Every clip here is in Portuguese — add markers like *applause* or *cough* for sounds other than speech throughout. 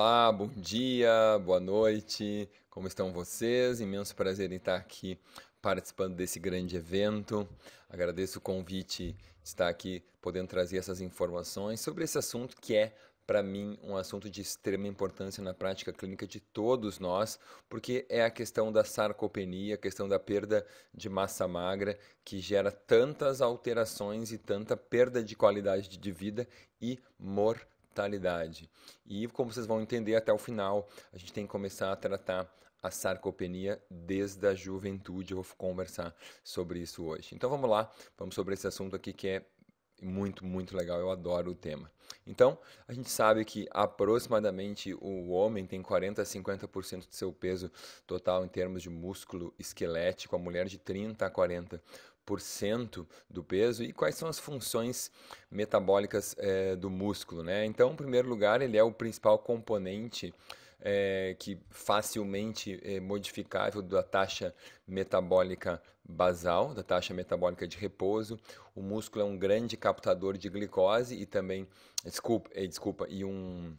Olá, bom dia, boa noite, como estão vocês? Imenso prazer em estar aqui participando desse grande evento. Agradeço o convite de estar aqui podendo trazer essas informações sobre esse assunto que é para mim um assunto de extrema importância na prática clínica de todos nós, porque é a questão da sarcopenia, a questão da perda de massa magra, que gera tantas alterações e tanta perda de qualidade de vida e mortalidade mortalidade. E como vocês vão entender até o final, a gente tem que começar a tratar a sarcopenia desde a juventude. Eu vou conversar sobre isso hoje. Então vamos lá, vamos sobre esse assunto aqui que é muito, muito legal. Eu adoro o tema. Então, a gente sabe que aproximadamente o homem tem 40 a 50% de seu peso total em termos de músculo esquelético, a mulher de 30 a 40 do peso e quais são as funções metabólicas é, do músculo. Né? Então, em primeiro lugar, ele é o principal componente é, que facilmente é modificável da taxa metabólica basal, da taxa metabólica de repouso. O músculo é um grande captador de glicose e também, desculpa, desculpa e um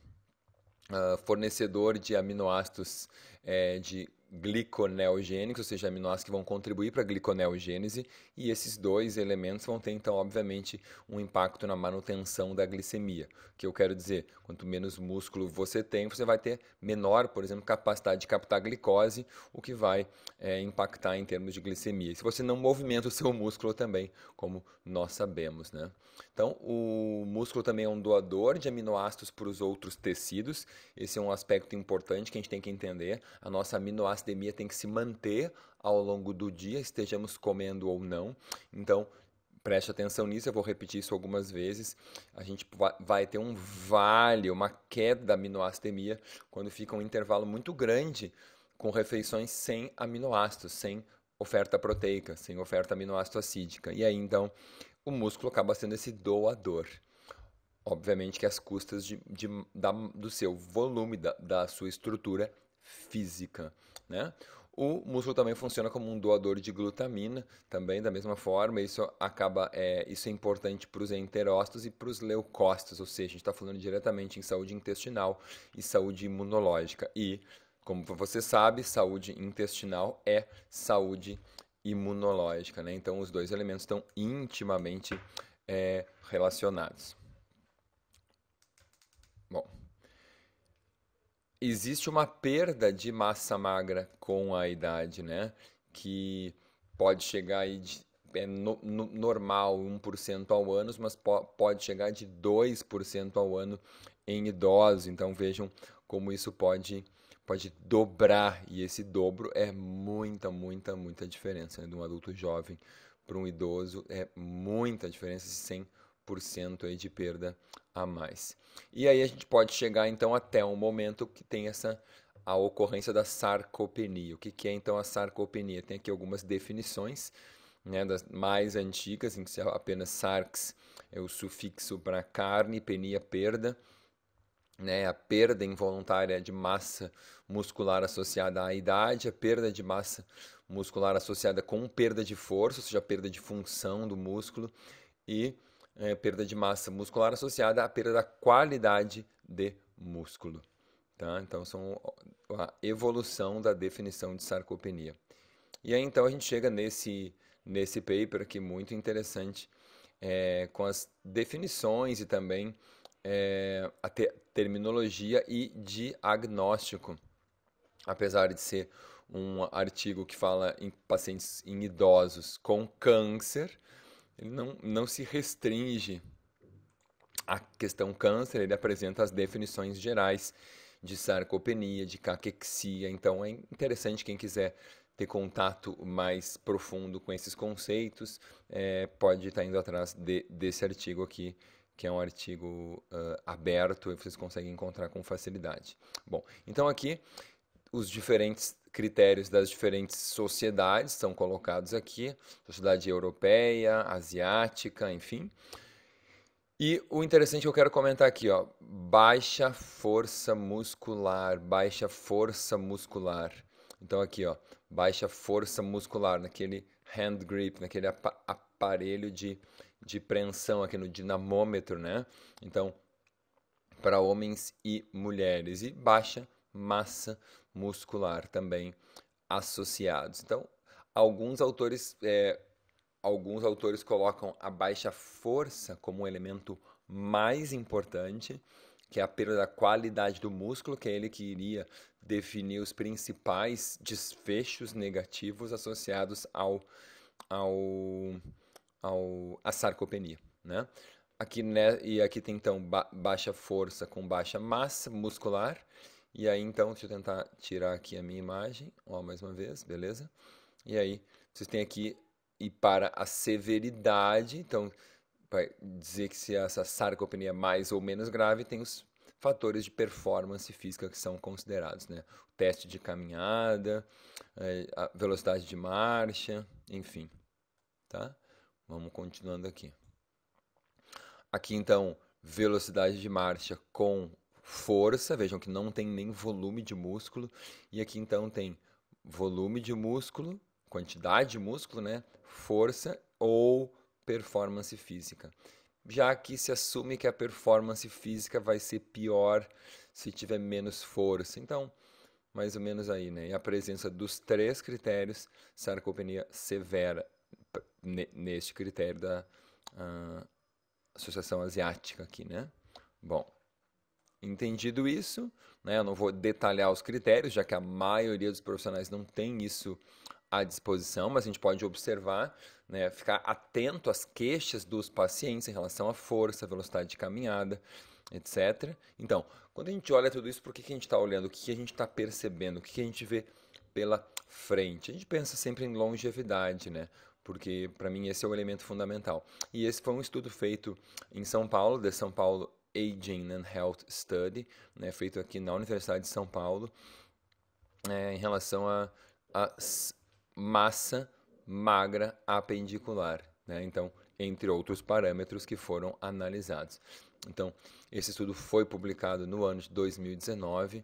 uh, fornecedor de aminoácidos é, de gliconeogênicos, ou seja, aminoácidos que vão contribuir para a gliconeogênese, e esses dois elementos vão ter, então, obviamente, um impacto na manutenção da glicemia. O que eu quero dizer? Quanto menos músculo você tem, você vai ter menor, por exemplo, capacidade de captar glicose, o que vai é, impactar em termos de glicemia. se você não movimenta o seu músculo também, como nós sabemos, né? Então, o músculo também é um doador de aminoácidos para os outros tecidos. Esse é um aspecto importante que a gente tem que entender. A nossa aminoácida glicemia tem que se manter ao longo do dia, estejamos comendo ou não. Então, preste atenção nisso, eu vou repetir isso algumas vezes. A gente vai ter um vale, uma queda da aminoastemia quando fica um intervalo muito grande com refeições sem aminoácidos, sem oferta proteica, sem oferta aminoácido acídica. E aí então o músculo acaba sendo esse doador. Obviamente que as custas de, de, da, do seu volume, da, da sua estrutura física. Né? O músculo também funciona como um doador de glutamina, também da mesma forma. Isso acaba, é, isso é importante para os enterócitos e para os leucócitos, ou seja, a gente está falando diretamente em saúde intestinal e saúde imunológica. E, como você sabe, saúde intestinal é saúde imunológica, né? Então, os dois elementos estão intimamente é, relacionados. existe uma perda de massa magra com a idade, né? Que pode chegar aí de, é no, no, normal 1% ao ano, mas po, pode chegar de 2% ao ano em idosos. Então vejam como isso pode pode dobrar e esse dobro é muita, muita, muita diferença né? de um adulto jovem para um idoso é muita diferença, 100% aí de perda a mais. E aí a gente pode chegar então até um momento que tem essa a ocorrência da sarcopenia. O que, que é então a sarcopenia? Tem aqui algumas definições né, das mais antigas, em que apenas sarx é o sufixo para carne, penia, perda. Né, a perda involuntária de massa muscular associada à idade, a perda de massa muscular associada com perda de força, ou seja, perda de função do músculo, e é, perda de massa muscular associada à perda da qualidade de músculo. Tá? Então, são a evolução da definição de sarcopenia. E aí, então, a gente chega nesse, nesse paper aqui muito interessante, é, com as definições e também é, a te terminologia e diagnóstico. Apesar de ser um artigo que fala em pacientes em idosos com câncer, ele não, não se restringe à questão câncer, ele apresenta as definições gerais de sarcopenia, de caquexia. Então é interessante quem quiser ter contato mais profundo com esses conceitos, é, pode estar tá indo atrás de, desse artigo aqui, que é um artigo uh, aberto e vocês conseguem encontrar com facilidade. Bom, então aqui os diferentes critérios das diferentes sociedades são colocados aqui, sociedade europeia, asiática, enfim. E o interessante que eu quero comentar aqui, ó, baixa força muscular, baixa força muscular. Então aqui, ó, baixa força muscular naquele hand grip, naquele aparelho de, de preensão aqui no dinamômetro, né? Então, para homens e mulheres e baixa massa muscular também associados. Então, alguns autores, é, alguns autores colocam a baixa força como um elemento mais importante, que é a perda da qualidade do músculo, que é ele que iria definir os principais desfechos negativos associados ao, ao, ao à sarcopenia, né? Aqui, né, e aqui tem então ba baixa força com baixa massa muscular e aí, então, deixa eu tentar tirar aqui a minha imagem, ó, mais uma vez, beleza? E aí, vocês têm aqui, e para a severidade, então, vai dizer que se essa sarcopenia é mais ou menos grave, tem os fatores de performance física que são considerados, né? O teste de caminhada, é, a velocidade de marcha, enfim, tá? Vamos continuando aqui. Aqui, então, velocidade de marcha com força, vejam que não tem nem volume de músculo, e aqui então tem volume de músculo, quantidade de músculo, né? Força ou performance física. Já que se assume que a performance física vai ser pior se tiver menos força. Então, mais ou menos aí, né? E a presença dos três critérios, sarcopenia severa, neste critério da uh, Associação Asiática aqui, né? Bom. Entendido isso, né, eu não vou detalhar os critérios, já que a maioria dos profissionais não tem isso à disposição, mas a gente pode observar, né, ficar atento às queixas dos pacientes em relação à força, velocidade de caminhada, etc. Então, quando a gente olha tudo isso, por que, que a gente está olhando? O que, que a gente está percebendo? O que, que a gente vê pela frente? A gente pensa sempre em longevidade, né? porque para mim esse é o elemento fundamental. E esse foi um estudo feito em São Paulo, de São Paulo Aging and Health Study, né, feito aqui na Universidade de São Paulo, é, em relação à massa magra apendicular, né? então, entre outros parâmetros que foram analisados. Então, esse estudo foi publicado no ano de 2019,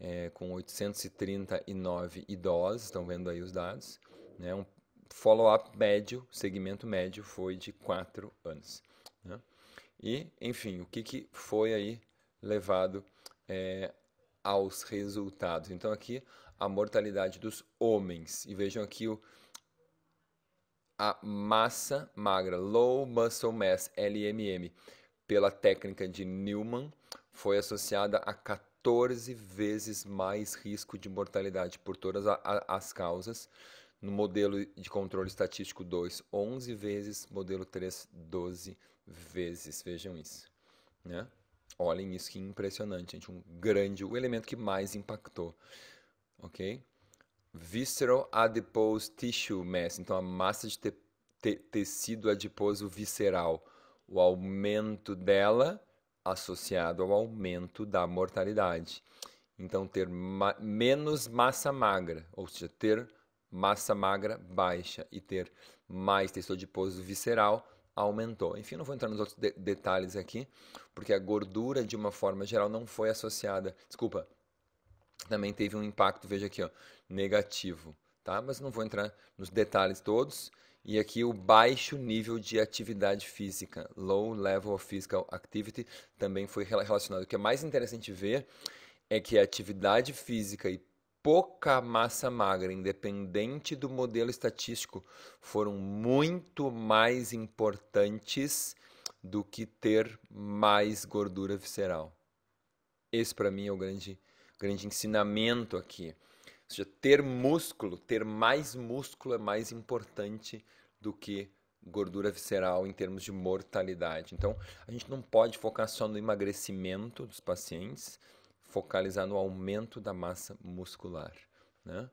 é, com 839 idosos, estão vendo aí os dados. Né? Um follow-up médio, segmento médio, foi de 4 anos. Né? E, enfim, o que, que foi aí levado é, aos resultados. Então, aqui a mortalidade dos homens. E vejam aqui o, a massa magra, low muscle mass, LMM, pela técnica de Newman, foi associada a 14 vezes mais risco de mortalidade por todas a, a, as causas. No modelo de controle estatístico 2, 11 vezes, modelo 3, 12 vezes vezes. Vejam isso. Né? Olhem isso que impressionante, gente. Um grande, o elemento que mais impactou. Ok? Visceral adipose tissue mass. Então, a massa de te te tecido adiposo visceral. O aumento dela associado ao aumento da mortalidade. Então, ter ma menos massa magra, ou seja, ter massa magra baixa e ter mais tecido adiposo visceral aumentou. Enfim, não vou entrar nos outros de detalhes aqui, porque a gordura, de uma forma geral, não foi associada. Desculpa, também teve um impacto, veja aqui, ó, negativo. Tá? Mas não vou entrar nos detalhes todos. E aqui o baixo nível de atividade física, low level of physical activity, também foi relacionado. O que é mais interessante ver é que a atividade física e pouca massa magra, independente do modelo estatístico, foram muito mais importantes do que ter mais gordura visceral. Esse para mim é o grande grande ensinamento aqui. Ou seja, ter músculo, ter mais músculo é mais importante do que gordura visceral em termos de mortalidade. Então, a gente não pode focar só no emagrecimento dos pacientes, focalizar no aumento da massa muscular. Né?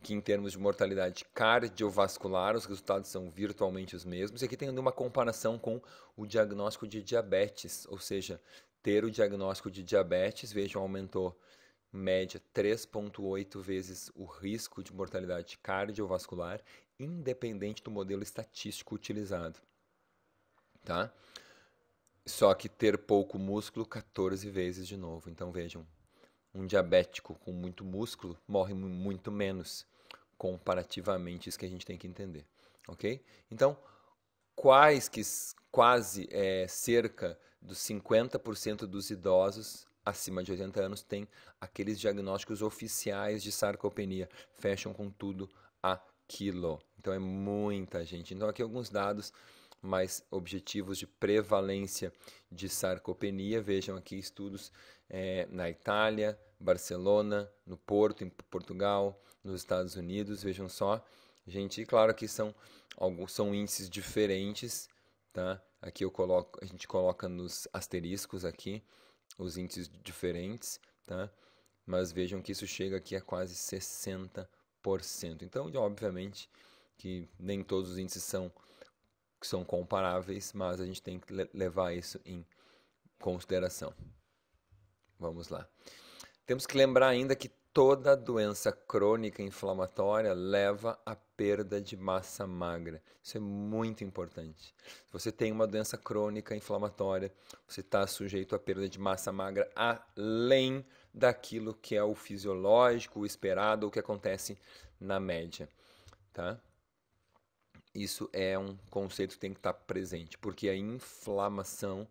que em termos de mortalidade cardiovascular, os resultados são virtualmente os mesmos. E aqui tem uma comparação com o diagnóstico de diabetes, ou seja, ter o diagnóstico de diabetes, vejam, aumentou média 3.8 vezes o risco de mortalidade cardiovascular, independente do modelo estatístico utilizado, tá? Só que ter pouco músculo 14 vezes de novo. Então vejam, um diabético com muito músculo morre muito menos comparativamente, isso que a gente tem que entender, ok? Então, quais que quase é, cerca dos 50% dos idosos acima de 80 anos têm aqueles diagnósticos oficiais de sarcopenia, fecham com tudo aquilo. Então é muita gente. Então aqui alguns dados mais objetivos de prevalência de sarcopenia. Vejam aqui estudos é, na Itália, Barcelona, no Porto, em Portugal, nos Estados Unidos. Vejam só, gente. claro que são alguns são índices diferentes, tá? Aqui eu coloco, a gente coloca nos asteriscos aqui os índices diferentes, tá? Mas vejam que isso chega aqui a quase 60%. Então, obviamente, que nem todos os índices são que são comparáveis, mas a gente tem que levar isso em consideração. Vamos lá. Temos que lembrar ainda que toda doença crônica inflamatória leva à perda de massa magra. Isso é muito importante. Se você tem uma doença crônica inflamatória, você está sujeito à perda de massa magra além daquilo que é o fisiológico, o esperado, o que acontece na média. Tá? Isso é um conceito que tem que estar tá presente, porque a inflamação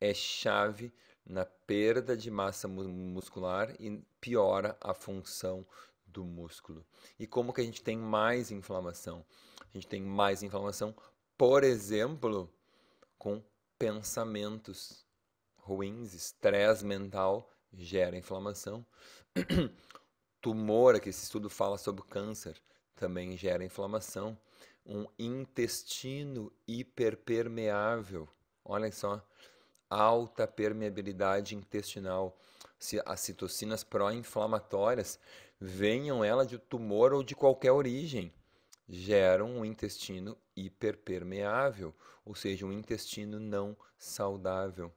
é chave na perda de massa muscular e piora a função do músculo. E como que a gente tem mais inflamação? A gente tem mais inflamação, por exemplo, com pensamentos ruins, estresse mental gera inflamação. *clears throat* Tumor, que esse estudo fala sobre câncer, também gera inflamação um intestino hiperpermeável. Olha só, alta permeabilidade intestinal. Se as citocinas pró-inflamatórias, venham ela de tumor ou de qualquer origem, geram um intestino hiperpermeável, ou seja, um intestino não saudável.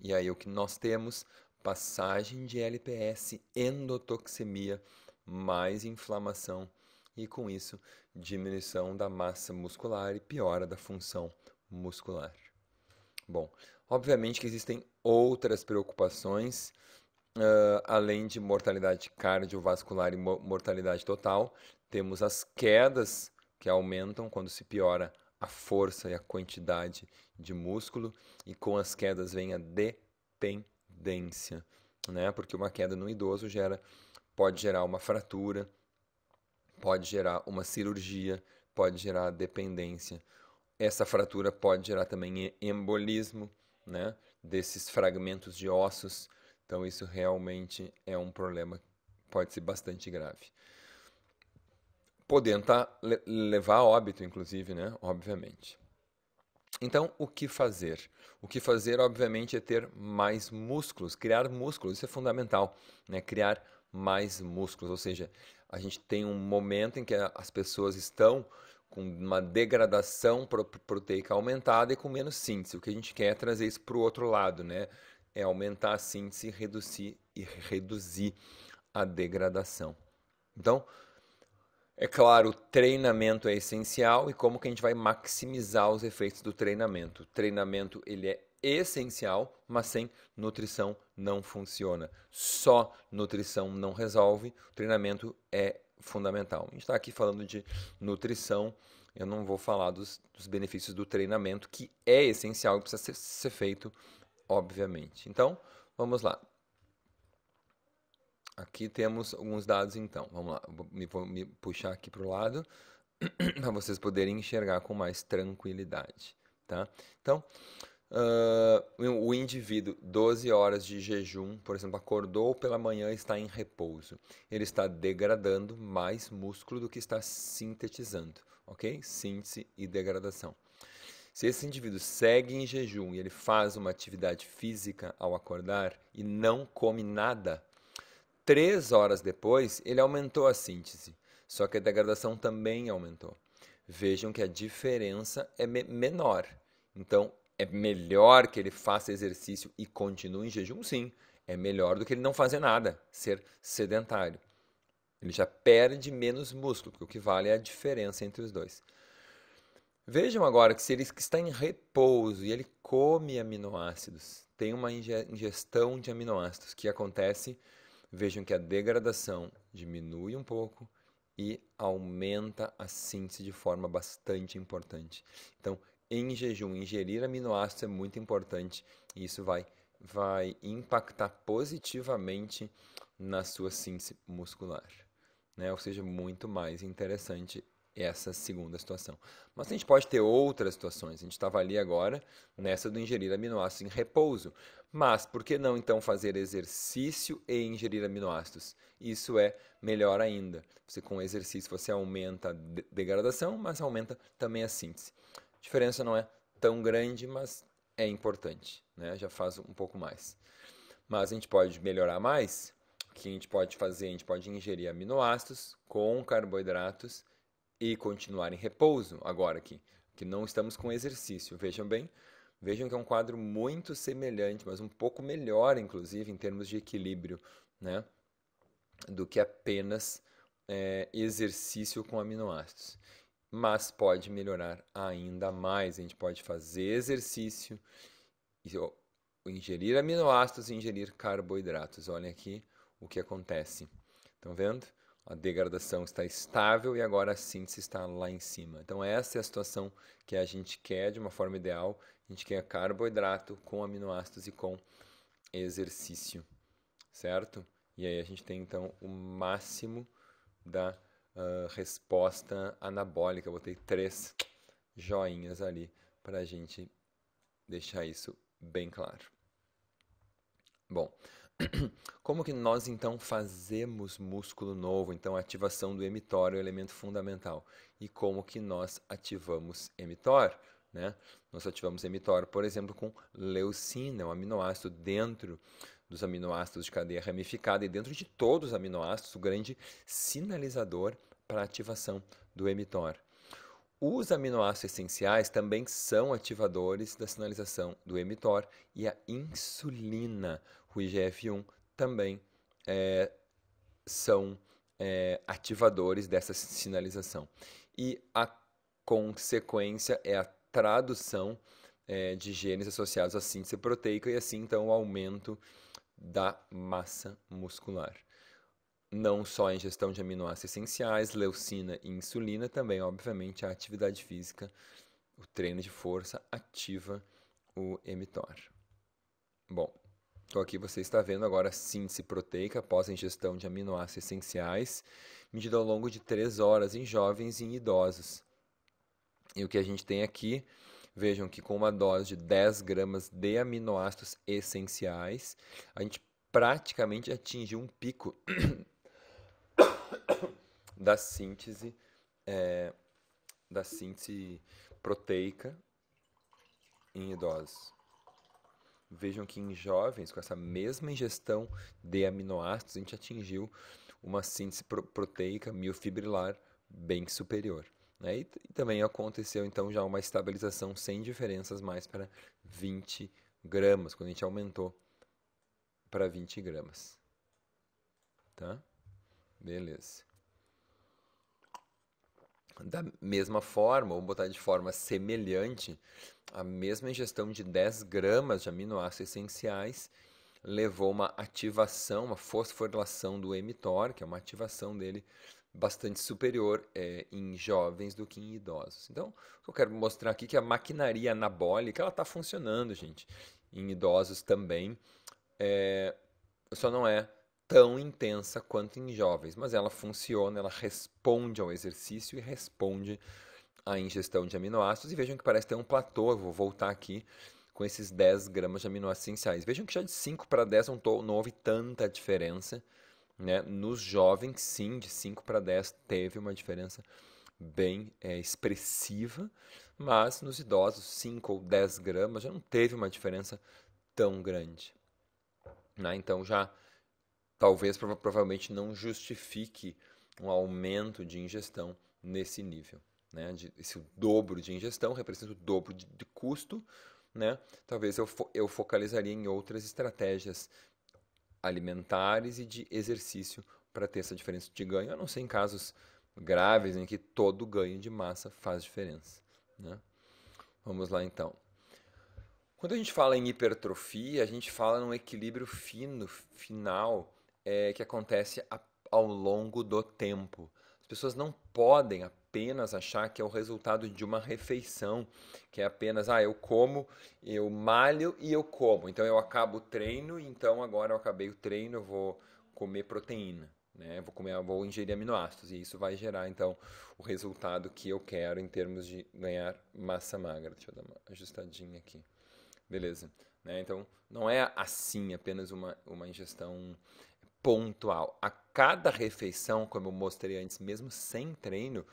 E aí o que nós temos? Passagem de LPS, endotoxemia, mais inflamação e, com isso, diminuição da massa muscular e piora da função muscular. Bom, obviamente que existem outras preocupações uh, além de mortalidade cardiovascular e mo mortalidade total. Temos as quedas que aumentam quando se piora a força e a quantidade de músculo, e com as quedas vem a dependência, né? Porque uma queda no idoso gera pode gerar uma fratura, pode gerar uma cirurgia, pode gerar dependência. Essa fratura pode gerar também embolismo, né, desses fragmentos de ossos. Então isso realmente é um problema pode ser bastante grave. Podendo tá, le levar a óbito, inclusive, né? Obviamente. Então, o que fazer? O que fazer, obviamente, é ter mais músculos, criar músculos, isso é fundamental, né? Criar mais músculos. Ou seja, a gente tem um momento em que as pessoas estão com uma degradação proteica aumentada e com menos síntese. O que a gente quer é trazer isso para o outro lado, né? É aumentar a síntese reduzir, e reduzir a degradação. Então, é claro, o treinamento é essencial e como que a gente vai maximizar os efeitos do treinamento. O treinamento ele é essencial, mas sem nutrição não funciona. Só nutrição não resolve, treinamento é fundamental. A gente está aqui falando de nutrição, eu não vou falar dos, dos benefícios do treinamento, que é essencial e precisa ser, ser feito, obviamente. Então, vamos lá. Aqui temos alguns dados, então. Vamos lá, vou me, vou me puxar aqui para o lado *clears throat* para vocês poderem enxergar com mais tranquilidade. Tá? Então, Uh, o indivíduo, 12 horas de jejum, por exemplo, acordou pela manhã e está em repouso. Ele está degradando mais músculo do que está sintetizando, ok? Síntese e degradação. Se esse indivíduo segue em jejum e ele faz uma atividade física ao acordar e não come nada, três horas depois ele aumentou a síntese, só que a degradação também aumentou. Vejam que a diferença é menor. Então, é melhor que ele faça exercício e continue em jejum? Sim, é melhor do que ele não fazer nada, ser sedentário. Ele já perde menos músculo, porque o que vale é a diferença entre os dois. Vejam agora que se ele está em repouso e ele come aminoácidos, tem uma ingestão de aminoácidos que acontece, vejam que a degradação diminui um pouco e aumenta a síntese de forma bastante importante. Então, em jejum. Ingerir aminoácidos é muito importante e isso vai, vai impactar positivamente na sua síntese muscular. Né? Ou seja, muito mais interessante essa segunda situação. Mas a gente pode ter outras situações. A gente estava ali agora nessa do ingerir aminoácidos em repouso. Mas por que não então fazer exercício e ingerir aminoácidos? Isso é melhor ainda. Você com exercício você aumenta a degradação, mas aumenta também a síntese diferença não é tão grande, mas é importante, né? já faz um pouco mais. Mas a gente pode melhorar mais, o que a gente pode fazer? A gente pode ingerir aminoácidos com carboidratos e continuar em repouso agora aqui, que não estamos com exercício, vejam bem, Vejam que é um quadro muito semelhante, mas um pouco melhor, inclusive, em termos de equilíbrio, né? Do que apenas é, exercício com aminoácidos mas pode melhorar ainda mais. A gente pode fazer exercício, ingerir aminoácidos e ingerir carboidratos. Olhem aqui o que acontece. Estão vendo? A degradação está estável e agora a síntese está lá em cima. Então, essa é a situação que a gente quer de uma forma ideal. A gente quer carboidrato com aminoácidos e com exercício, certo? E aí a gente tem então o máximo da uh, resposta anabólica. botei três joinhas ali para a gente deixar isso bem claro. Bom, *clears throat* como que nós então fazemos músculo novo? Então, ativação do emitor, é o elemento fundamental. E como que nós ativamos emitor? Né? Nós ativamos emitor, por exemplo, com leucina, um aminoácido dentro dos aminoácidos de cadeia ramificada e dentro de todos os aminoácidos, o grande sinalizador para a ativação do emitor. Os aminoácidos essenciais também são ativadores da sinalização do emitor e a insulina, o IGF-1, também é, são é, ativadores dessa sinalização. E a consequência é a tradução é, de genes associados à síntese proteica e assim então o aumento da massa muscular. Não só a ingestão de aminoácidos essenciais, leucina e insulina, também, obviamente, a atividade física, o treino de força ativa o mTOR. Bom, então aqui você está vendo agora a síntese proteica após a ingestão de aminoácidos essenciais, medida ao longo de 3 horas em jovens e em idosos. E o que a gente tem aqui Vejam que com uma dose de 10 gramas de aminoácidos essenciais, a gente praticamente atingiu um pico *coughs* da síntese é, da síntese proteica em idosos. Vejam que em jovens, com essa mesma ingestão de aminoácidos, a gente atingiu uma síntese proteica miofibrilar bem superior. Né? E, e também aconteceu então já uma estabilização sem diferenças mais para 20 gramas, quando a gente aumentou para 20 gramas. Tá? Beleza. Da mesma forma, vou botar de forma semelhante, a mesma ingestão de 10 gramas de aminoácidos essenciais levou uma ativação, uma fosforilação do mTOR, que é uma ativação dele bastante superior é, em jovens do que em idosos. Então, o que eu quero mostrar aqui é que a maquinaria anabólica ela está funcionando, gente, em idosos também. É, só não é tão intensa quanto em jovens, mas ela funciona, ela responde ao exercício e responde à ingestão de aminoácidos. E vejam que parece ter um platô, eu vou voltar aqui com esses 10 gramas de aminoácidos essenciais. Vejam que já de 5 para 10 não, tô, não houve tanta diferença. Né? Nos jovens, sim, de 5 para 10 teve uma diferença bem é, expressiva, mas nos idosos, 5 ou 10 gramas já não teve uma diferença tão grande. Né? Então, já talvez prova provavelmente não justifique um aumento de ingestão nesse nível. Né? De, esse dobro de ingestão representa o dobro de, de custo, né? talvez eu, fo eu focalizaria em outras estratégias alimentares e de exercício para ter essa diferença de ganho, a não ser em casos graves em que todo ganho de massa faz diferença. Né? Vamos lá então. Quando a gente fala em hipertrofia, a gente fala num equilíbrio fino, final, é, que acontece a, ao longo do tempo. As pessoas não podem, apenas achar que é o resultado de uma refeição, que é apenas, ah, eu como, eu malho e eu como. Então eu acabo o treino, então agora eu acabei o treino, eu vou comer proteína. Né? Vou comer, vou ingerir aminoácidos e isso vai gerar então o resultado que eu quero em termos de ganhar massa magra. Deixa eu dar uma ajustadinha aqui, beleza? Né? Então não é assim apenas uma uma ingestão pontual. A cada refeição, como eu mostrei antes, mesmo sem treino,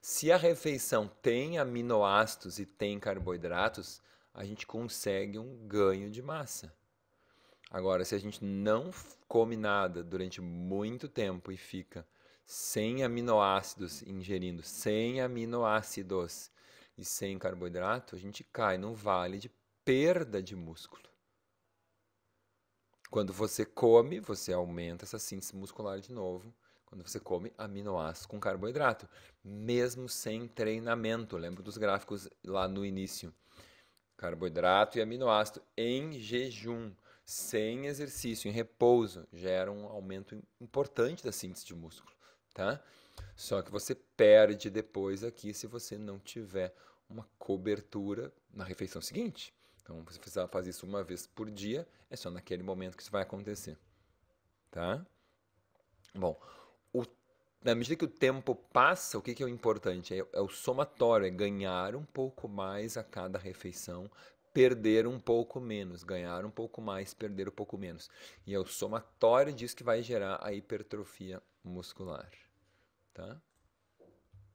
se a refeição tem aminoácidos e tem carboidratos, a gente consegue um ganho de massa. Agora, se a gente não come nada durante muito tempo e fica sem aminoácidos ingerindo, sem aminoácidos e sem carboidrato, a gente cai num vale de perda de músculo. Quando você come, você aumenta essa síntese muscular de novo. Quando você come aminoácidos com carboidrato, mesmo sem treinamento. Lembra dos gráficos lá no início? Carboidrato e aminoácido em jejum, sem exercício, em repouso, gera um aumento importante da síntese de músculo, tá? Só que você perde depois aqui se você não tiver uma cobertura na refeição seguinte. Então, se você fazer isso uma vez por dia, é só naquele momento que isso vai acontecer. Tá? Bom, o, na medida que o tempo passa, o que, que é o importante? É, é o somatório, é ganhar um pouco mais a cada refeição, perder um pouco menos, ganhar um pouco mais, perder um pouco menos. E é o somatório disso que vai gerar a hipertrofia muscular. Tá?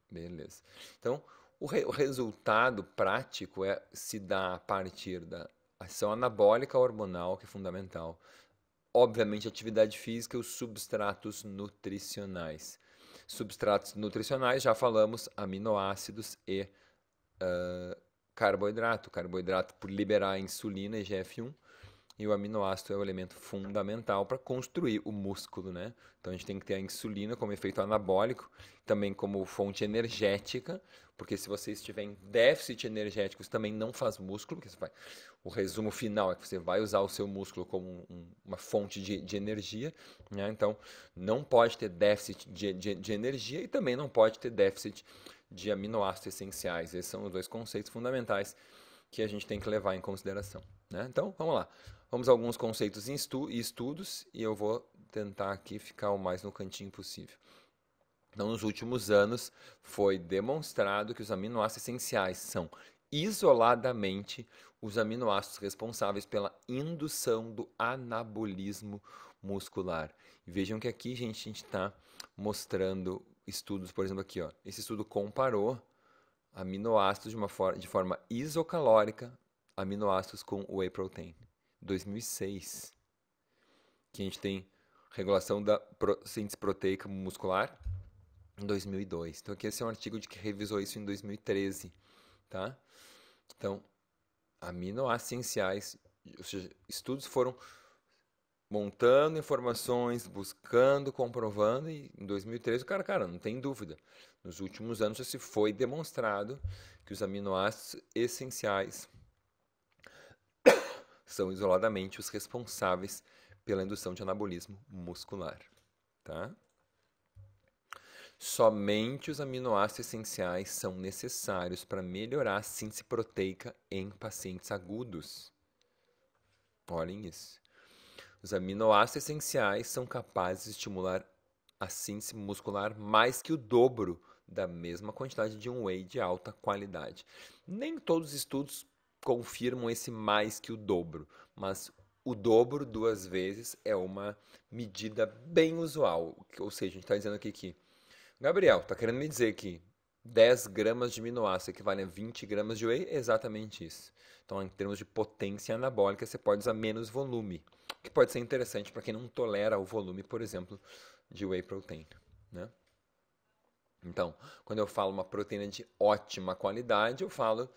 Beleza. Então, o, re, o resultado prático é se dá a partir da ação anabólica hormonal, que é fundamental. Obviamente, atividade física e os substratos nutricionais. Substratos nutricionais, já falamos, aminoácidos e uh, carboidrato. Carboidrato por liberar a insulina e GF1 e o aminoácido é o elemento fundamental para construir o músculo, né? Então a gente tem que ter a insulina como efeito anabólico, também como fonte energética, porque se você estiver em déficit energético, você também não faz músculo, porque vai... o resumo final é que você vai usar o seu músculo como um, uma fonte de, de energia, né? Então não pode ter déficit de, de, de energia e também não pode ter déficit de aminoácidos essenciais. Esses são os dois conceitos fundamentais que a gente tem que levar em consideração. Né? Então, vamos lá. Vamos a alguns conceitos e estu estudos e eu vou tentar aqui ficar o mais no cantinho possível. Então, nos últimos anos, foi demonstrado que os aminoácidos essenciais são isoladamente os aminoácidos responsáveis pela indução do anabolismo muscular. vejam que aqui, gente, a gente está mostrando estudos, por exemplo, aqui, ó. Esse estudo comparou aminoácidos de, uma for de forma isocalórica aminoácidos com whey protein. 2006, que a gente tem regulação da síntese proteica muscular 2002. Então aqui esse é um artigo de que revisou isso em 2013, tá? Então, aminoácidos essenciais, ou seja, estudos foram montando informações, buscando, comprovando e em 2013 o cara, cara, não tem dúvida. Nos últimos anos já se foi demonstrado que os aminoácidos essenciais são isoladamente os responsáveis pela indução de anabolismo muscular. Tá? Somente os aminoácidos essenciais são necessários para melhorar a síntese proteica em pacientes agudos. Olhem isso. Os aminoácidos essenciais são capazes de estimular a síntese muscular mais que o dobro da mesma quantidade de um whey de alta qualidade. Nem todos os estudos confirmam esse mais que o dobro, mas o dobro duas vezes é uma medida bem usual. Ou seja, a gente está dizendo aqui que. Gabriel, está querendo me dizer que 10 gramas de aminoácido equivalem a 20 gramas de whey? Exatamente isso. Então, em termos de potência anabólica, você pode usar menos volume, o que pode ser interessante para quem não tolera o volume, por exemplo, de whey protein. Né? Então, quando eu falo uma proteína de ótima qualidade, eu falo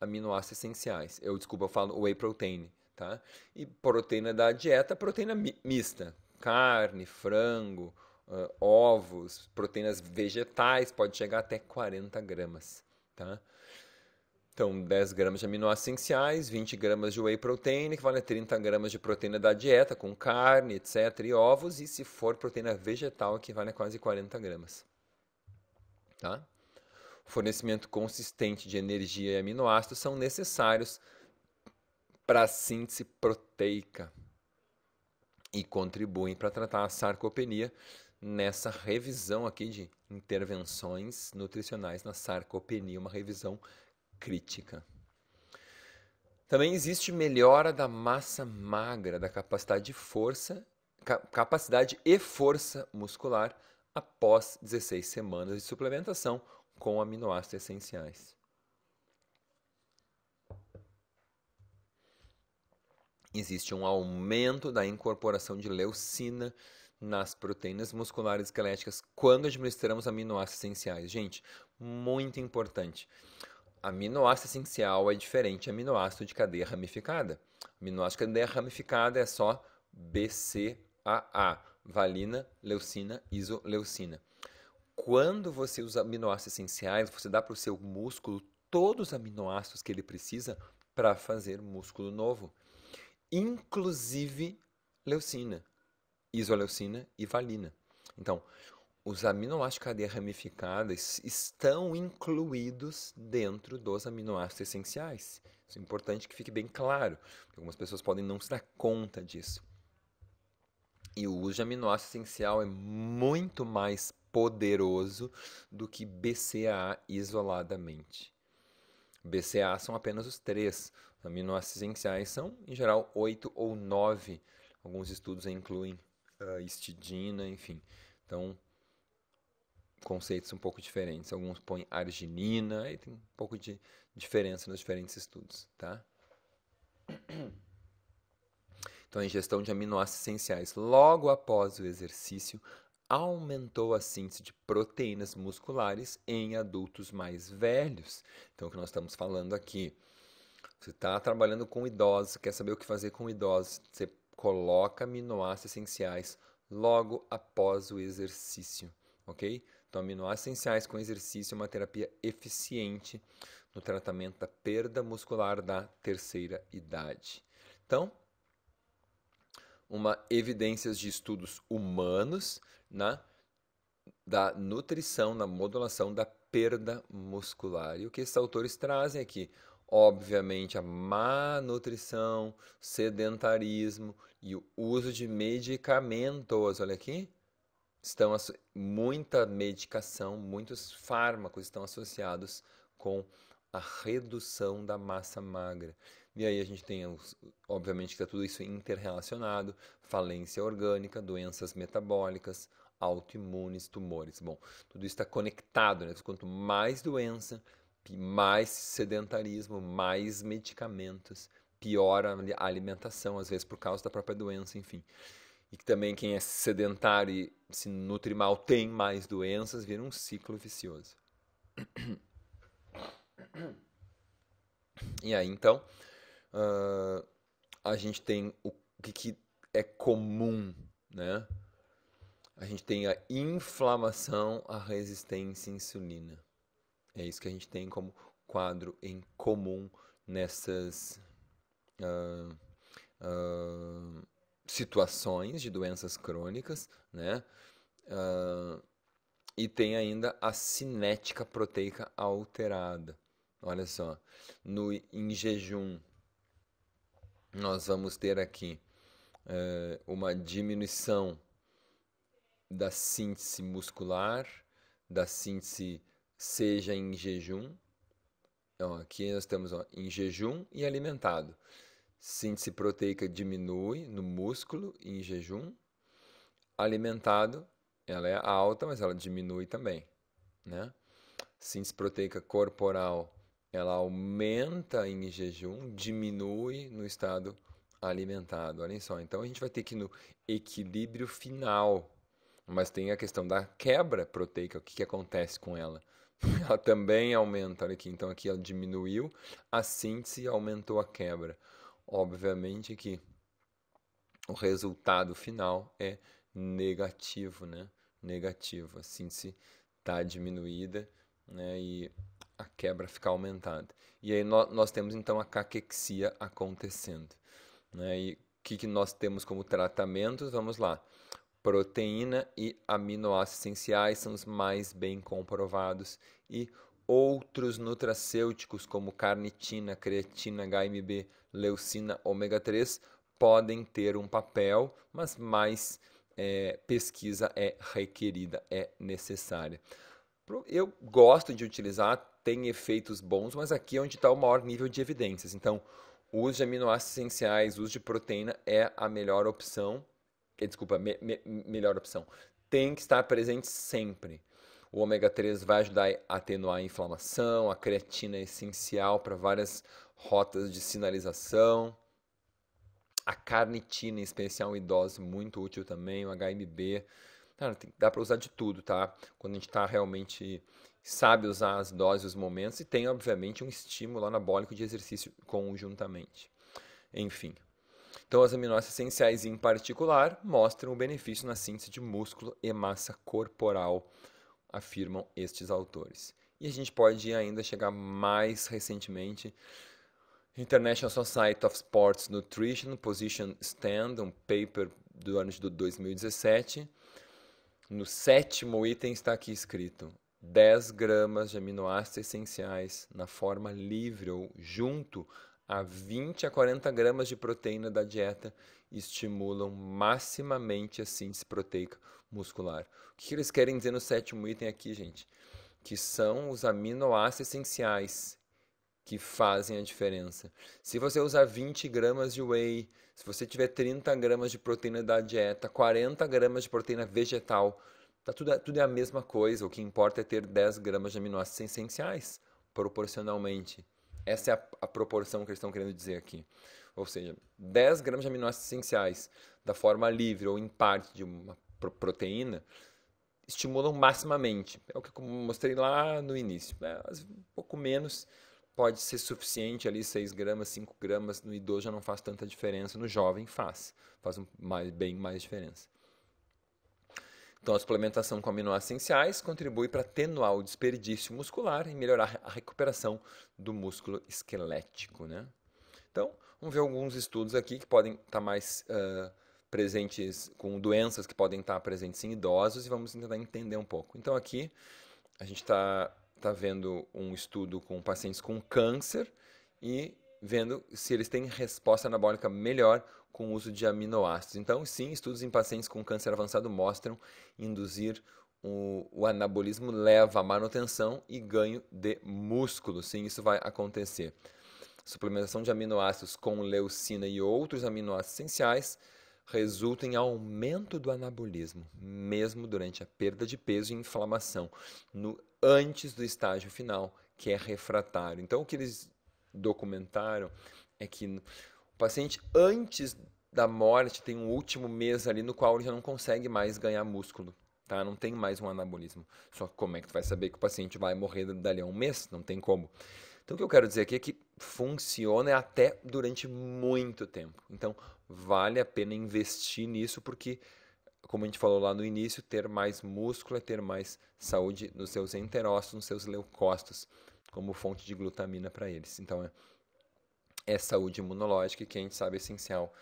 aminoácidos essenciais. Eu, desculpa, eu falo whey protein, tá? E proteína da dieta, proteína mi mista. Carne, frango, uh, ovos, proteínas vegetais, pode chegar até 40 gramas, tá? Então, 10 gramas de aminoácidos essenciais, 20 gramas de whey protein, que vale 30 gramas de proteína da dieta, com carne, etc., e ovos, e se for proteína vegetal, que vale quase 40 gramas. Tá? fornecimento consistente de energia e aminoácidos são necessários para a síntese proteica e contribuem para tratar a sarcopenia nessa revisão aqui de intervenções nutricionais na sarcopenia, uma revisão crítica. Também existe melhora da massa magra, da capacidade de força, capacidade e força muscular após 16 semanas de suplementação com aminoácidos essenciais. Existe um aumento da incorporação de leucina nas proteínas musculares esqueléticas quando administramos aminoácidos essenciais. Gente, muito importante. Aminoácido essencial é diferente aminoácido de cadeia ramificada. Aminoácido de cadeia ramificada é só BCAA, valina, leucina, isoleucina. Quando você usa aminoácidos essenciais, você dá para o seu músculo todos os aminoácidos que ele precisa para fazer músculo novo, inclusive leucina, isoleucina e valina. Então, os aminoácidos de cadeia ramificada estão incluídos dentro dos aminoácidos essenciais. Isso é importante que fique bem claro. Algumas pessoas podem não se dar conta disso. E o uso de aminoácido essencial é muito mais poderoso do que BCAA isoladamente. BCAA são apenas os três. Os aminoácidos essenciais são, em geral, oito ou nove. Alguns estudos incluem uh, histidina, enfim. Então, conceitos um pouco diferentes. Alguns põem arginina, aí tem um pouco de diferença nos diferentes estudos, tá? Então, a ingestão de aminoácidos essenciais logo após o exercício aumentou a síntese de proteínas musculares em adultos mais velhos. Então, o que nós estamos falando aqui? Você está trabalhando com idosos, quer saber o que fazer com idosos? Você coloca aminoácidos essenciais logo após o exercício, ok? Então, aminoácidos essenciais com exercício é uma terapia eficiente no tratamento da perda muscular da terceira idade. Então, uma evidências de estudos humanos na né, da nutrição, na modulação da perda muscular. E o que esses autores trazem aqui? Obviamente, a má nutrição, sedentarismo e o uso de medicamentos. Olha aqui. Estão muita medicação, muitos fármacos estão associados com a redução da massa magra. E aí a gente tem, obviamente, que está tudo isso interrelacionado: falência orgânica, doenças metabólicas, autoimunes, tumores. Bom, tudo isso está conectado, né? Quanto mais doença, mais sedentarismo, mais medicamentos, piora a alimentação, às vezes por causa da própria doença, enfim. E que também quem é sedentário e se nutre mal tem mais doenças, vira um ciclo vicioso. E aí, então, uh, a gente tem o que, que é comum, né? a gente tem a inflamação à resistência à insulina. É isso que a gente tem como quadro em comum nessas uh, uh, situações de doenças crônicas, né? Uh, e tem ainda a cinética proteica alterada. Olha só, no em jejum nós vamos ter aqui eh, uma diminuição da síntese muscular, da síntese seja em jejum. Então, aqui nós temos ó, em jejum e alimentado. Síntese proteica diminui no músculo em jejum. Alimentado, ela é alta, mas ela diminui também. Né? Síntese proteica corporal, ela aumenta em jejum, diminui no estado alimentado. Olhem só, então a gente vai ter que no equilíbrio final mas tem a questão da quebra proteica, o que, que acontece com ela? *laughs* Ela também aumenta, olha aqui, então aqui ela diminuiu a síntese e aumentou a quebra. Obviamente que o resultado final é negativo, né? Negativo, a síntese está diminuída né? e a quebra fica aumentada. E aí nós temos então a caquexia acontecendo. Né? E o que, que nós temos como tratamentos Vamos lá. Proteína e aminoácidos essenciais são os mais bem comprovados e outros nutracêuticos como carnitina, creatina, HMB, leucina, ômega 3 podem ter um papel, mas mais é, pesquisa é requerida, é necessária. Eu gosto de utilizar, tem efeitos bons, mas aqui é onde está o maior nível de evidências. Então, o uso de aminoácidos essenciais, o uso de proteína é a melhor opção desculpa, me, me, melhor opção, tem que estar presente sempre. O ômega 3 vai ajudar a atenuar a inflamação, a creatina é essencial para várias rotas de sinalização. A carnitina, em especial em dose, muito útil também, o HMB. Cara, tem, dá para usar de tudo, tá? Quando a gente está realmente sabe usar as doses, os momentos e tem, obviamente, um estímulo anabólico de exercício conjuntamente. Enfim, então, as aminoácidos essenciais em particular mostram o benefício na síntese de músculo e massa corporal, afirmam estes autores. E a gente pode ainda chegar mais recentemente. International Society of Sports Nutrition Position Stand, um paper do ano de 2017. No sétimo item está aqui escrito: 10 gramas de aminoácidos essenciais na forma livre ou junto a 20 a 40 gramas de proteína da dieta estimulam maximamente a síntese proteica muscular. O que eles querem dizer no sétimo item aqui, gente? Que são os aminoácidos essenciais que fazem a diferença. Se você usar 20 gramas de whey, se você tiver 30 gramas de proteína da dieta, 40 gramas de proteína vegetal, tá tudo, tudo é a mesma coisa. O que importa é ter 10 gramas de aminoácidos essenciais, proporcionalmente. Essa é a, a proporção que eles estão querendo dizer aqui. Ou seja, 10 gramas de aminoácidos essenciais da forma livre ou em parte de uma proteína estimulam maximamente. É o que eu mostrei lá no início. É, um pouco menos pode ser suficiente ali, 6 gramas, 5 gramas. No idoso já não faz tanta diferença, no jovem faz. Faz um, mais, bem mais diferença. Então, a suplementação com aminoácidos essenciais contribui para atenuar o desperdício muscular e melhorar a recuperação do músculo esquelético. Né? Então, vamos ver alguns estudos aqui que podem estar tá mais uh, presentes com doenças que podem estar tá presentes em idosos e vamos tentar entender um pouco. Então, aqui a gente está tá vendo um estudo com pacientes com câncer e vendo se eles têm resposta anabólica melhor com o uso de aminoácidos. Então, sim, estudos em pacientes com câncer avançado mostram induzir o, o, anabolismo leva a manutenção e ganho de músculo. Sim, isso vai acontecer. Suplementação de aminoácidos com leucina e outros aminoácidos essenciais resulta em aumento do anabolismo, mesmo durante a perda de peso e inflamação, no antes do estágio final, que é refratário. Então, o que eles documentaram é que o paciente antes da morte tem um último mês ali no qual ele já não consegue mais ganhar músculo. Tá? Não tem mais um anabolismo. Só que como é que tu vai saber que o paciente vai morrer dali a um mês? Não tem como. Então o que eu quero dizer aqui é que funciona até durante muito tempo. Então vale a pena investir nisso porque como a gente falou lá no início, ter mais músculo é ter mais saúde nos seus enterócitos, nos seus leucócitos como fonte de glutamina para eles. Então, é, é saúde imunológica que a gente sabe é essencial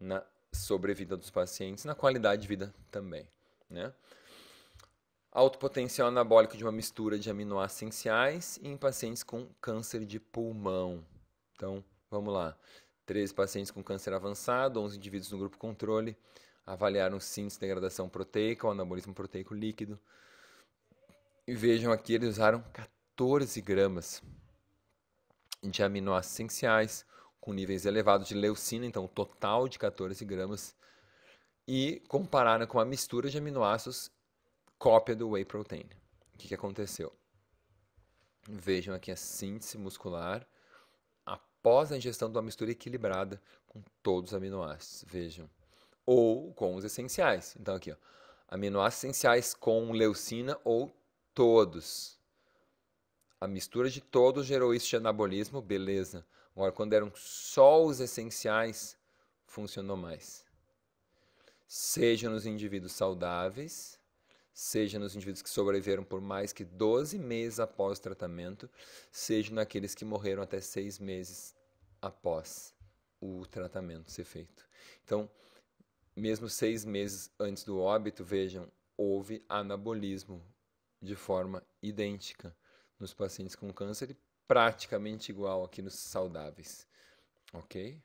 na sobrevida dos pacientes, na qualidade de vida também. Né? Alto potencial anabólico de uma mistura de aminoácidos essenciais em pacientes com câncer de pulmão. Então, vamos lá. 13 pacientes com câncer avançado, 11 indivíduos no grupo controle, avaliaram síntese de degradação proteica ou anabolismo proteico líquido. E vejam aqui, eles usaram 14 14 gramas de aminoácidos essenciais com níveis elevados de leucina, então total de 14 gramas, e compararam né, com a mistura de aminoácidos cópia do whey protein. O que, que aconteceu? Vejam aqui a síntese muscular após a ingestão de uma mistura equilibrada com todos os aminoácidos, vejam, ou com os essenciais. Então aqui, ó, aminoácidos essenciais com leucina ou todos. A mistura de todos gerou isso de anabolismo, beleza. Agora, quando eram só os essenciais, funcionou mais. Seja nos indivíduos saudáveis, seja nos indivíduos que sobreviveram por mais que 12 meses após o tratamento, seja naqueles que morreram até 6 meses após o tratamento ser feito. Então, mesmo seis meses antes do óbito, vejam, houve anabolismo de forma idêntica nos pacientes com câncer praticamente igual aqui nos saudáveis, ok?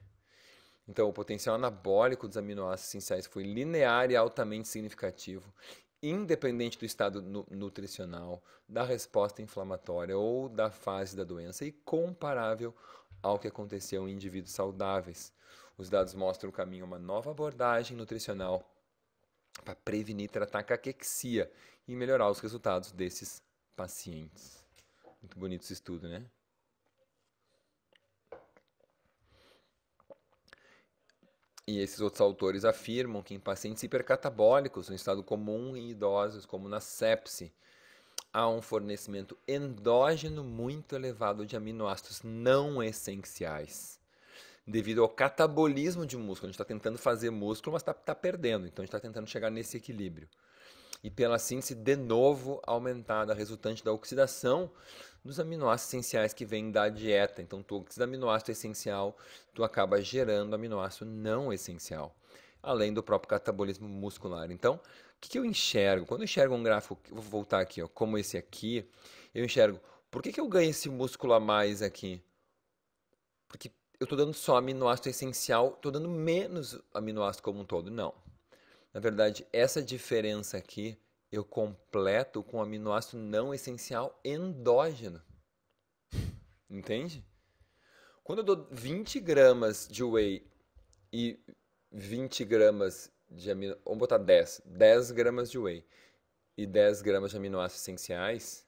Então, o potencial anabólico dos aminoácidos essenciais foi linear e altamente significativo, independente do estado nutricional, da resposta inflamatória ou da fase da doença, e comparável ao que aconteceu em indivíduos saudáveis. Os dados mostram o caminho a uma nova abordagem nutricional para prevenir e tratar a caquexia e melhorar os resultados desses pacientes. Muito bonito esse estudo, né? E esses outros autores afirmam que em pacientes hipercatabólicos, no estado comum em idosos, como na sepse, há um fornecimento endógeno muito elevado de aminoácidos não essenciais. Devido ao catabolismo de músculo, a gente está tentando fazer músculo, mas está tá perdendo, então a gente está tentando chegar nesse equilíbrio e pela síntese de novo aumentada resultante da oxidação dos aminoácidos essenciais que vêm da dieta. Então, tu oxida aminoácido essencial, tu acaba gerando aminoácido não essencial, além do próprio catabolismo muscular. Então, o que, que eu enxergo? Quando eu enxergo um gráfico, vou voltar aqui, ó, como esse aqui, eu enxergo por que, que eu ganho esse músculo a mais aqui? Porque eu estou dando só aminoácido essencial, estou dando menos aminoácido como um todo. Não. Na verdade, essa diferença aqui eu completo com aminoácido não essencial endógeno. Entende? Quando eu dou 20 gramas de whey e 20 gramas de amino... Vamos botar 10. 10 gramas de whey e 10 gramas de aminoácidos essenciais.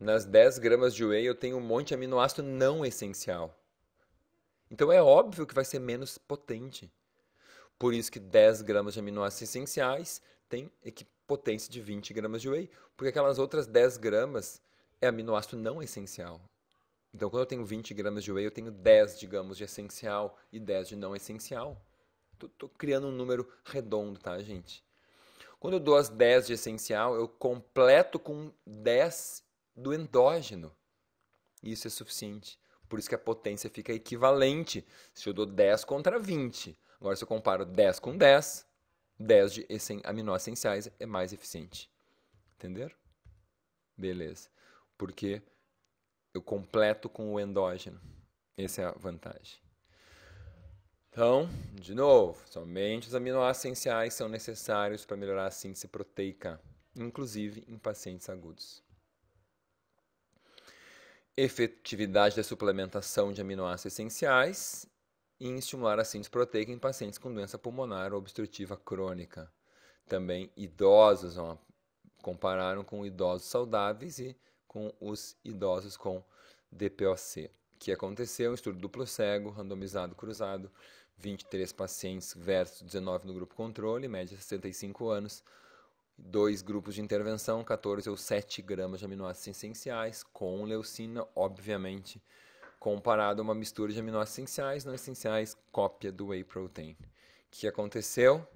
Nas 10 gramas de whey eu tenho um monte de aminoácido não essencial. Então é óbvio que vai ser menos potente. Por isso que 10 gramas de aminoácidos essenciais tem potência de 20 gramas de whey, porque aquelas outras 10 gramas é aminoácido não essencial. Então, quando eu tenho 20 gramas de whey, eu tenho 10, digamos, de essencial e 10 de não essencial. Estou criando um número redondo, tá, gente? Quando eu dou as 10 de essencial, eu completo com 10 do endógeno. Isso é suficiente. Por isso que a potência fica equivalente. Se eu dou 10 contra 20, Agora, se eu comparo 10 com 10, 10 de aminoessenciais é mais eficiente. Entenderam? Beleza. Porque eu completo com o endógeno. Essa é a vantagem. Então, de novo, somente os aminoácidos são necessários para melhorar a síntese proteica, inclusive em pacientes agudos. Efetividade da suplementação de aminoácidos essenciais em estimular a síntese proteica em pacientes com doença pulmonar obstrutiva crônica. Também idosos, ó, compararam com idosos saudáveis e com os idosos com DPOC. Que aconteceu um estudo duplo cego, randomizado cruzado, 23 pacientes versus 19 no grupo controle, média 65 anos, dois grupos de intervenção, 14 ou 7 gramas de aminoácidos essenciais, com leucina, obviamente, comparado a uma mistura de aminoácidos essenciais, não essenciais, cópia do whey protein. O que aconteceu?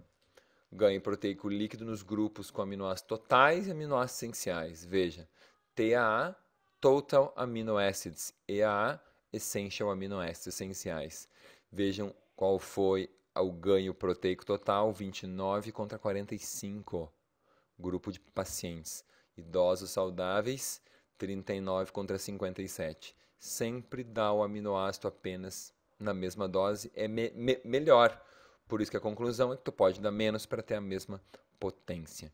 Ganho proteico líquido nos grupos com aminoácidos totais e aminoácidos essenciais. Veja, TAA, Total Amino Acids, EAA, Essential Amino Acids Essenciais. Vejam qual foi o ganho proteico total, 29 contra 45, grupo de pacientes. Idosos saudáveis, 39 contra 57 sempre dar o aminoácido apenas na mesma dose é me me melhor. Por isso que a conclusão é que tu pode dar menos para ter a mesma potência.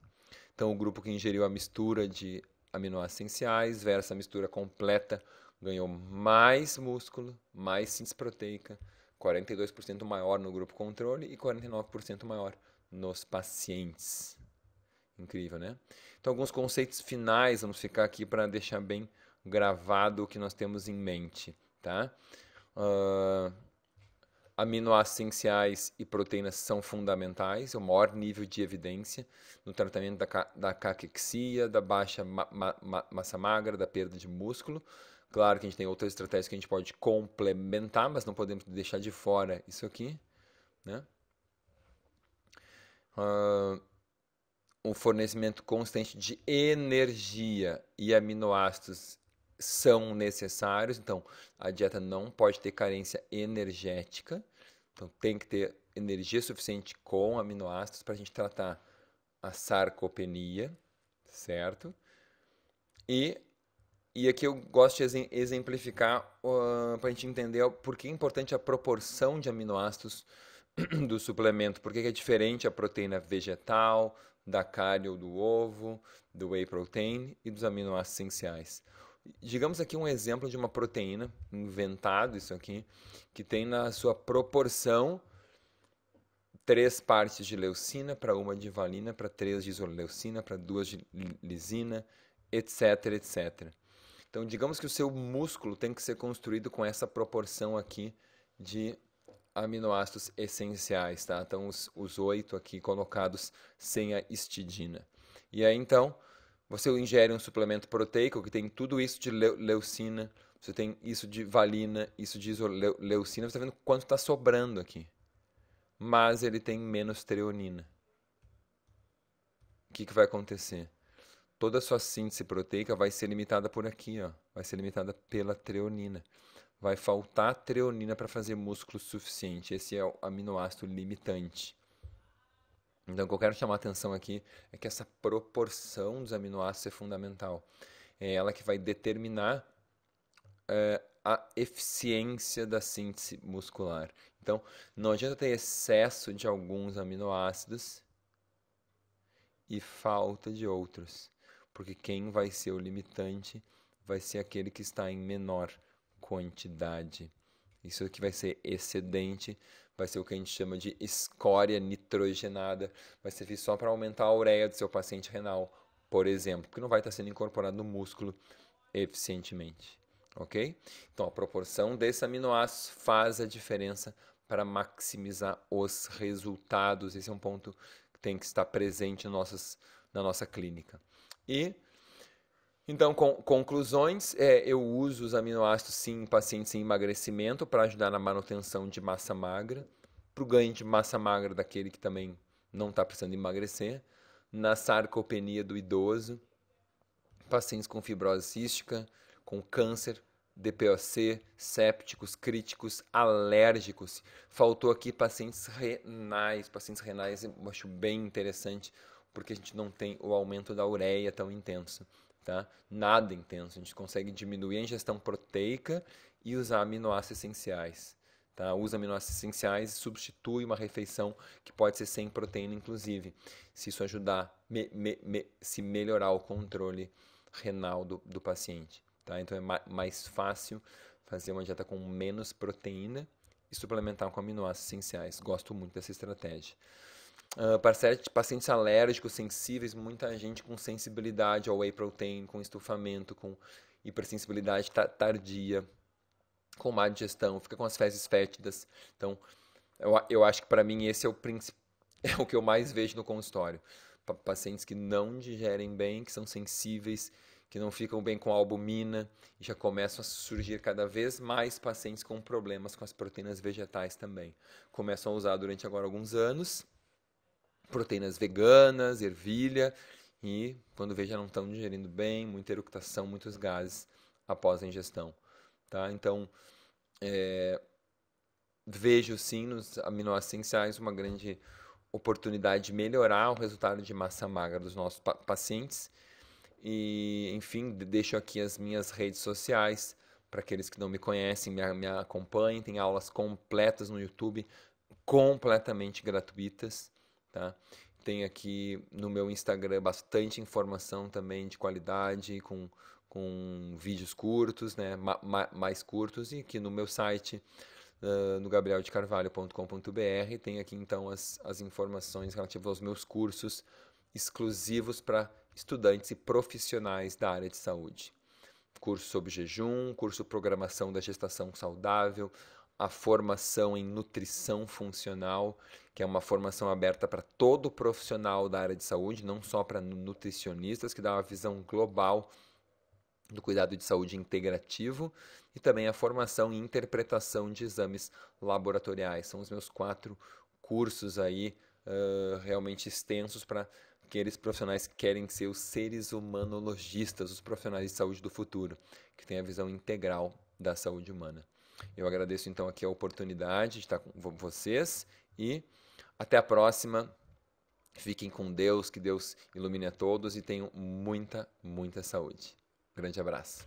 Então, o grupo que ingeriu a mistura de aminoácidos essenciais versus a mistura completa ganhou mais músculo, mais síntese proteica, 42% maior no grupo controle e 49% maior nos pacientes. Incrível, né? Então, alguns conceitos finais, vamos ficar aqui para deixar bem gravado o que nós temos em mente, tá? Uh, ah, aminoácidos essenciais e proteínas são fundamentais, é o maior nível de evidência no tratamento da, da caquexia, da baixa ma ma massa magra, da perda de músculo. Claro que a gente tem outras estratégias que a gente pode complementar, mas não podemos deixar de fora isso aqui, né? Uh, um fornecimento constante de energia e aminoácidos são necessários. Então, a dieta não pode ter carência energética. Então, tem que ter energia suficiente com aminoácidos para a gente tratar a sarcopenia, certo? E, e aqui eu gosto de exemplificar uh, para a gente entender por que é importante a proporção de aminoácidos *clears throat* do suplemento, por que é diferente a proteína vegetal, da carne ou do ovo, do whey protein e dos aminoácidos essenciais digamos aqui um exemplo de uma proteína, inventado isso aqui, que tem na sua proporção três partes de leucina para uma de valina, para três de isoleucina, para duas de lisina, etc, etc. Então, digamos que o seu músculo tem que ser construído com essa proporção aqui de aminoácidos essenciais, tá? Então, os oito aqui colocados sem a histidina. E aí, então, você ingere um suplemento proteico que tem tudo isso de leucina, você tem isso de valina, isso de isoleucina, você está vendo quanto está sobrando aqui. Mas ele tem menos treonina. O que, que vai acontecer? Toda a sua síntese proteica vai ser limitada por aqui, ó. vai ser limitada pela treonina. Vai faltar treonina para fazer músculo suficiente. Esse é o aminoácido limitante. Então, o que eu quero chamar a atenção aqui é que essa proporção dos aminoácidos é fundamental. É ela que vai determinar é, a eficiência da síntese muscular. Então, não adianta ter excesso de alguns aminoácidos e falta de outros, porque quem vai ser o limitante vai ser aquele que está em menor quantidade. Isso que vai ser excedente vai ser o que a gente chama de escória nitrogenada, vai servir só para aumentar a ureia do seu paciente renal, por exemplo, que não vai estar tá sendo incorporado no músculo eficientemente, ok? Então, a proporção desse aminoácido faz a diferença para maximizar os resultados. Esse é um ponto que tem que estar presente nossas, na nossa clínica. E então, com, conclusões, é, eu uso os aminoácidos sim em pacientes em emagrecimento para ajudar na manutenção de massa magra, para o ganho de massa magra daquele que também não está precisando emagrecer, na sarcopenia do idoso, pacientes com fibrose cística, com câncer, DPOC, sépticos, críticos, alérgicos. Faltou aqui pacientes renais. Pacientes renais eu acho bem interessante, porque a gente não tem o aumento da ureia tão intenso. Tá? Nada intenso. A gente consegue diminuir a ingestão proteica e usar aminoácidos essenciais. Tá? Usa aminoácidos essenciais e substitui uma refeição que pode ser sem proteína, inclusive, se isso ajudar me, me, me, se melhorar o controle renal do, do paciente. Tá? Então é ma mais fácil fazer uma dieta com menos proteína e suplementar com aminoácidos essenciais. Gosto muito dessa estratégia. Ah, pacientes alérgicos, sensíveis, muita gente com sensibilidade ao whey protein, com estufamento, com hipersensibilidade tardia, com má digestão, fica com as fezes fétidas. Então, eu, eu acho que para mim esse é o *laughs* é o que eu mais vejo no consultório. Pacientes que não digerem bem, que são sensíveis, que não ficam bem com a albumina, e já começam a surgir cada vez mais pacientes com problemas com as proteínas vegetais também. Começam a usar durante agora alguns anos, proteínas veganas, ervilha, e quando vê já não estão digerindo bem, muita eructação, muitos gases após a ingestão. Tá? Então, é, vejo sim nos aminoessenciais uma grande oportunidade de melhorar o resultado de massa magra dos nossos pa pacientes. E, enfim, deixo aqui as minhas redes sociais para aqueles que não me conhecem, me, me acompanhem. Tem aulas completas no YouTube, completamente gratuitas tá? Tem aqui no meu Instagram bastante informação também de qualidade, com, com vídeos curtos, né? Ma ma mais curtos, e aqui no meu site, uh, no gabrieldecarvalho.com.br, tem aqui então as, as informações relativas aos meus cursos exclusivos para estudantes e profissionais da área de saúde. Curso sobre jejum, curso programação da gestação saudável, a formação em nutrição funcional, que é uma formação aberta para todo profissional da área de saúde, não só para nutricionistas, que dá uma visão global do cuidado de saúde integrativo e também a formação em interpretação de exames laboratoriais. São os meus quatro cursos aí uh, realmente extensos para aqueles profissionais que querem ser os seres humanologistas, os profissionais de saúde do futuro, que têm a visão integral da saúde humana. Eu agradeço então aqui a oportunidade de estar com vocês e até a próxima. Fiquem com Deus, que Deus ilumine a todos e tenham muita, muita saúde. Grande abraço.